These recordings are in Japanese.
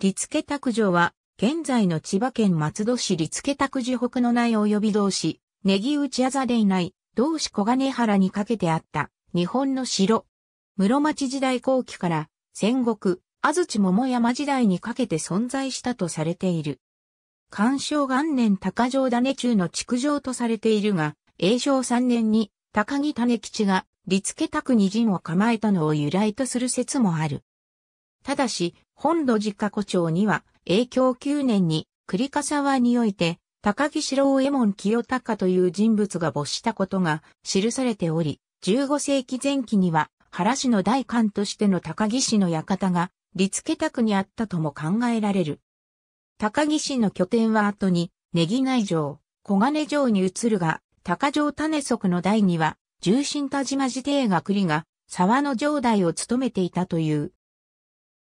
立家卓上は、現在の千葉県松戸市立家卓上北の内及び同市、ネギ内あざでいない、同市小金原にかけてあった、日本の城。室町時代後期から、戦国、安土桃山時代にかけて存在したとされている。干渉元年高城種中の築城とされているが、永正3年に高木種吉が立家卓に陣を構えたのを由来とする説もある。ただし、本土寺加古町には、永享9年に、栗笠はにおいて、高木四郎右衛門清隆という人物が没したことが記されており、15世紀前期には、原市の大官としての高木氏の館が、立付宅にあったとも考えられる。高木氏の拠点は後に、ネギ内城、小金城に移るが、高城種足の代には、重心田島寺邸が栗が、沢の城代を務めていたという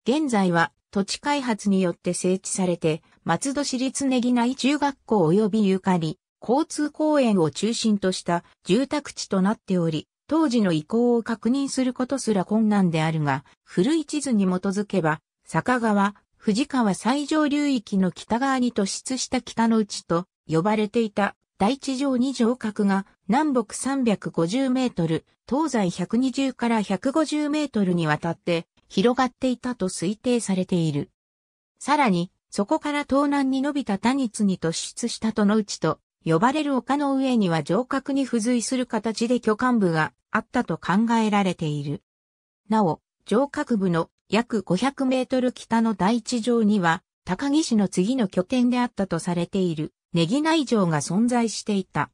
現在は土地開発によって整地されて、松戸市立根木内中学校及びゆかり、交通公園を中心とした住宅地となっており、当時の意向を確認することすら困難であるが、古い地図に基づけば、坂川、藤川最上流域の北側に突出した北の内と呼ばれていた大地上二条角が南北350メートル、東西120から150メートルにわたって広がっていたと推定されている。さらに、そこから東南に伸びた谷津に突出したとのうちと呼ばれる丘の上には城郭に付随する形で巨幹部があったと考えられている。なお、城郭部の約500メートル北の大地上には高木市の次の拠点であったとされているネギ内城が存在していた。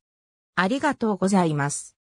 ありがとうございます。